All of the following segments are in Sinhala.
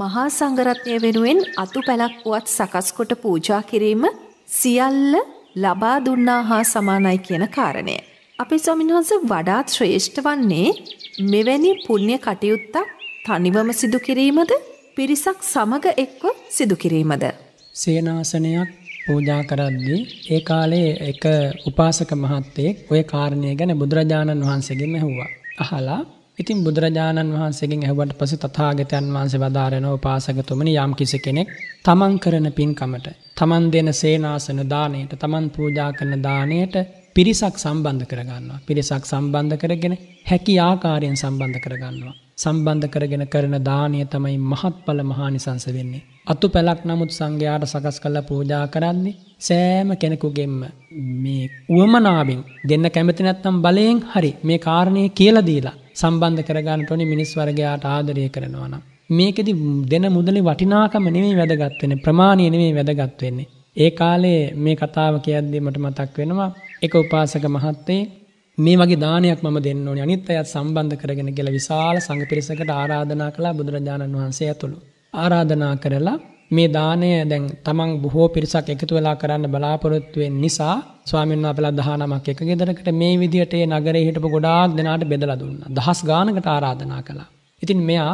මහා සංඝරත්නය වෙනුවෙන් අතුපැලක් පුවත් සකස් කොට පූජා කිරීම සියල්ල ලබා දුන්නා හා සමානයි කියන කාරණය. අපේ ස්වාමින්වහන්ස වඩාත් ශ්‍රේෂ්ඨ වන්නේ මෙවැනි පුණ්‍ය කටයුත්තක් තනිවම සිදු කිරීමද පිරිසක් සමග එක්ව සිදු කිරීමද. සේනාසනයක් පූජා කරද්දී ඒ කාලේ එක උපාසක මහත්තයෙක් ඔය කාරණය ගැන බුදුරජාණන් වහන්සේගෙන් ඇහුවා. අහලා ඉතින් බුදුරජාණන් වහන්සේගෙන් ඇහුවට පසු තථාගතයන් වහන්සේ වදාරනෝ පාසකතුමනි යම් කිසි කෙනෙක් තමන් කරන පින්කමට තමන් දෙන සේනාසන දානයට තමන් පූජා කරන දානයට පිරිසක් සම්බන්ධ කරගන්නවා පිරිසක් සම්බන්ධ කරගෙන හැකි ආකාරයෙන් සම්බන්ධ කරගන්නවා සම්බන්ධ කරගෙන කරන දානය තමයි මහත්ඵල මහානිසංස වෙන්නේ අතු පැලක් නමුත් සංඝයාට සකස් කල්ලා පූජා කරන්නේ සෑම කෙනෙකුගෙන්ම මේ වුවමනාවෙන් දෙන්න කැමති නැත්නම් බලයෙන් හරි මේ කාරණය කියලා දීලා සම්බන්ධ කරගන්න ටොනි මිනිස් වර්ගයාට ආදරය කරනවන. මේකෙදි දෙන මුදලි වටිනාකම නෙමේ වැදගත්වෙන ප්‍රමාණය නෙමේ වැදගත්වෙන්නේ. ඒ කාලේ මේ කතාව කියද්දීමට මතක් වෙනවා එක උපාසක මහත්තේ මේ වගේ දානයක් ම දෙන්න ඕනි අනිත් අයත් සම්බන්ධ කරගෙන ගෙල විශාල සඟ පිරිසකට ආරාධනා කලා බුදුරජාණන් වහන්සේ ඇතුළු. ආරාධනා කරලා මේ දාණය දැන් තමන් බොහෝ පිරිසක් එකතු වෙලා කරන්න බලාපොරොත්තු වෙන නිසා ස්වාමීන් වහන්සේලා 19ක් එක ගෙදරකට මේ විදියට ඒ නගරේ හිටපු ගොඩාක් දෙනාට බෙදලා දුන්නා. දහස් ගාණකට ආරාධනා කළා. ඉතින් මෙයා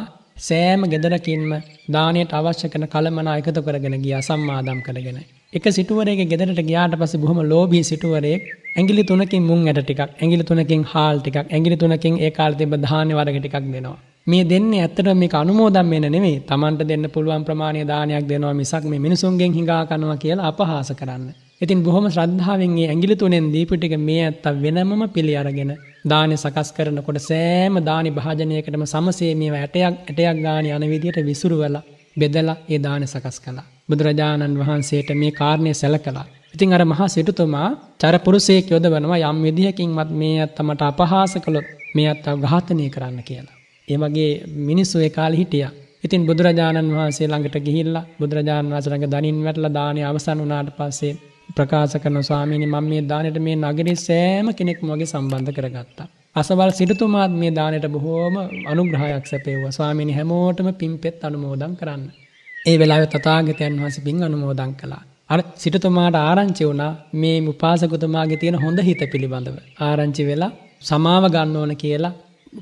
සෑම ගෙදරකින්ම දාණයට අවශ්‍ය කරන කලමනා එකතු කරගෙන ගියා සම්මාදම් කරගෙන. එක සිටුවරේක ගෙදරට ගියාට පස්සේ බොහොම ලෝභී සිටුවරයෙක් ඇඟිලි තුනකින් මුං ඇට ටිකක්, ඇඟිලි තුනකින් හාල් ටිකක්, ඇඟිලි තුනකින් ඒ කාලේ තිබ්බ ධාන්‍ය වර්ග ටිකක් දෙනවා. මේ දෙන්නේ ඇත්තට මේක අනුමෝදන් වෙන නෙමෙයි. Tamanට දෙන්න පුළුවන් ප්‍රමාණය දානයක් දෙනවා මිසක් මේ මිනිසුන්ගෙන් හිඟා කරනවා කියලා අපහාස කරන්න. ඉතින් බොහොම ශ්‍රද්ධාවෙන් මේ ඇඟිලි තුනෙන් දීපු ටික මේ ඇත්ත වෙනමම පිළි අරගෙන දානි සකස් කරනකොට සෑම දානි භාජනයකටම සමසේ මේව ඇටයක් ඇටයක් ගානේ යන විදියට විසුරුවලා බෙදලා ඒ දානි සකස් කළා. බුදුරජාණන් වහන්සේට මේ කාරණය සැලකලා. ඉතින් අර මහා සිටුතුමා චරපුරුෂයෙක් යොදවනවා යම් විදිහකින්වත් මේ අත්තමට අපහාස කළොත් මේ අත්තව ඝාතනය කරන්න කියලා. ඒ වගේ මිනිස්සු ඒ කාලේ හිටියා. ඉතින් බුදුරජාණන් වහන්සේ ළඟට ගිහිල්ලා බුදුරජාණන් වහන්සේ ළඟ දනින් වැටලා දානේ අවසන් වුණාට පස්සේ ප්‍රකාශ කරන ස්වාමීනි මම මේ දාණයට මේ නගරේ සෑම කෙනෙක්ම වගේ සම්බන්ධ කරගත්තා. අසවල් සිටුතුමාත් මේ දානයට බොහෝම අනුග්‍රහයක් සැපෙව්වා. ස්වාමීනි හැමෝටම පින්පෙත් අනුමෝදන් කරන්න. ඒ වෙලාවේ තථාගතයන් වහන්සේ පින් අනුමෝදන් කළා. අර සිටුතුමාට ආරංචි වුණා මේ උපාසකතුමාගේ තියෙන හොඳ හිත පිළිබඳව. ආරංචි වෙලා සමාව ගන්න ඕන කියලා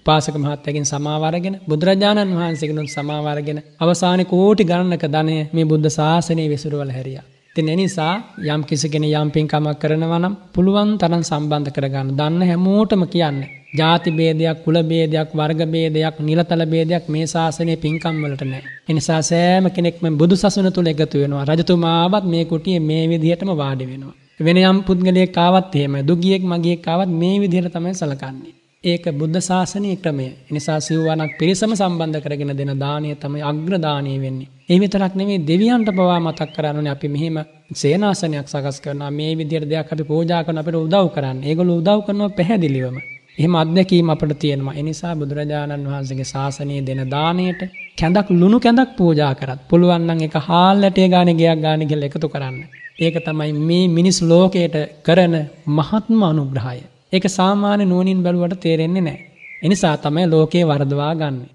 පාසක මහත්තයකින් සමාවරගෙන බුදුරජාණන් වහන්සේකනුත් සමාවරගෙන අවසාන කෝටි ගණන්නක ධනය මේ බුද්ධ ශාසනය විසුරුවල හැරිය. තින් එනිසා යම් කිසිගෙන යම් පින්කමක් කරනවනම් පුළුවන් තරන් සම්බන්ධ කරගන්න දන්න හැමෝටම කියන්න. ජාති බේදයක් කුල බේදයක් වර්ග බේදයක් නිලතල බේදයක් මේ ශාසනය පින්කම් වලට නෑ. එනිසා සෑම කෙනෙක්ම බුදු සසුන තුළ එකතු වෙනවා. රජතුමාවත් මේ කුටිය මේ විදිහටම වාඩි වෙනවා. වෙන යම් පුද්ගලයෙක් ආවත් එහෙම දුගියෙක් මගියෙක් ආවත් මේ විදිහට තමයි සලකන්නේ. ඒක බුද්ධ ශාසනය ක්‍රමය නිසා සිව්වනක් පිරිසම සම්බන්ධ කරගෙන දෙන දානය තමයි අග්‍රදානය වෙන්නේ. ඒ විතරක් නෙමේ දෙවියන්ට පවා මතක් කරන්නේ අපි මෙහෙම සේනාසනයක් සකස් කරනවා මේ විදිහට දෙයක් අපි පූජා කරන අපිට උදව් කරන්න. ඒගොල්ලෝ උදව් කරනවා පැහැදිලිවම. එහෙම අත්දැකීම අපට තියෙනවා. ඒ නිසා බුදුරජාණන් වහන්සේගේ ශාසනය දෙන දාණයට කැඳක් ලුණු කැඳක් පූජා කරත් පුළුවන් නම් ඒක හාල් ඇටේ ගානේ ගයක් ගානේ කියලා එකතු කරන්න. ඒක තමයි මේ මිනිස් ලෝකයට කරන මහත්ම අනුග්‍රහය. ඒක සාමාන්‍ය නුවණින් බැලුවට තේරෙන්නේ නැහැ. එනිසා තමයි ලෝකේ වරදවා ගන්නෙ.